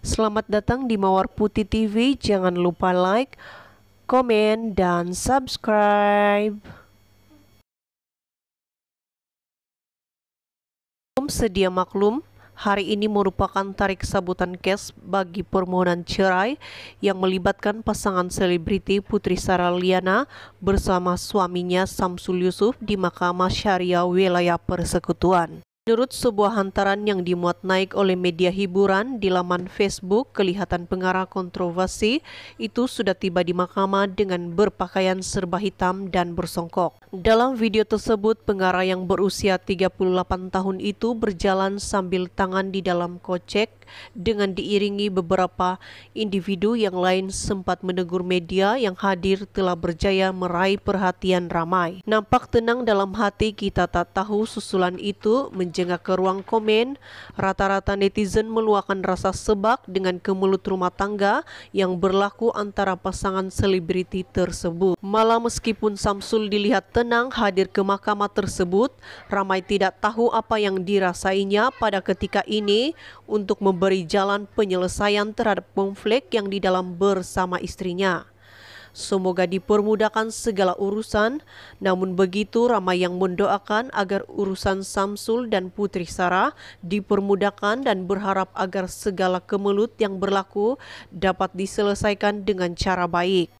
Selamat datang di Mawar Putih TV. Jangan lupa like, komen, dan subscribe. Sedia maklum, hari ini merupakan tarik sabutan cash bagi permohonan cerai yang melibatkan pasangan selebriti Putri Sara Liana bersama suaminya Samsul Yusuf di Mahkamah Syariah Wilayah Persekutuan. Menurut sebuah hantaran yang dimuat naik oleh media hiburan di laman Facebook, kelihatan pengarah kontroversi itu sudah tiba di mahkamah dengan berpakaian serba hitam dan bersongkok. Dalam video tersebut, pengarah yang berusia 38 tahun itu berjalan sambil tangan di dalam kocek dengan diiringi beberapa individu yang lain sempat menegur media yang hadir telah berjaya meraih perhatian ramai. Nampak tenang dalam hati kita tak tahu susulan itu menjengak ke ruang komen, rata-rata netizen meluahkan rasa sebak dengan kemelut rumah tangga yang berlaku antara pasangan selebriti tersebut. Malah meskipun Samsul dilihat tenang hadir ke mahkamah tersebut, ramai tidak tahu apa yang dirasainya pada ketika ini untuk membuat memberi jalan penyelesaian terhadap konflik yang di dalam bersama istrinya. Semoga dipermudahkan segala urusan, namun begitu ramai yang mendoakan agar urusan Samsul dan Putri Sarah dipermudahkan dan berharap agar segala kemelut yang berlaku dapat diselesaikan dengan cara baik.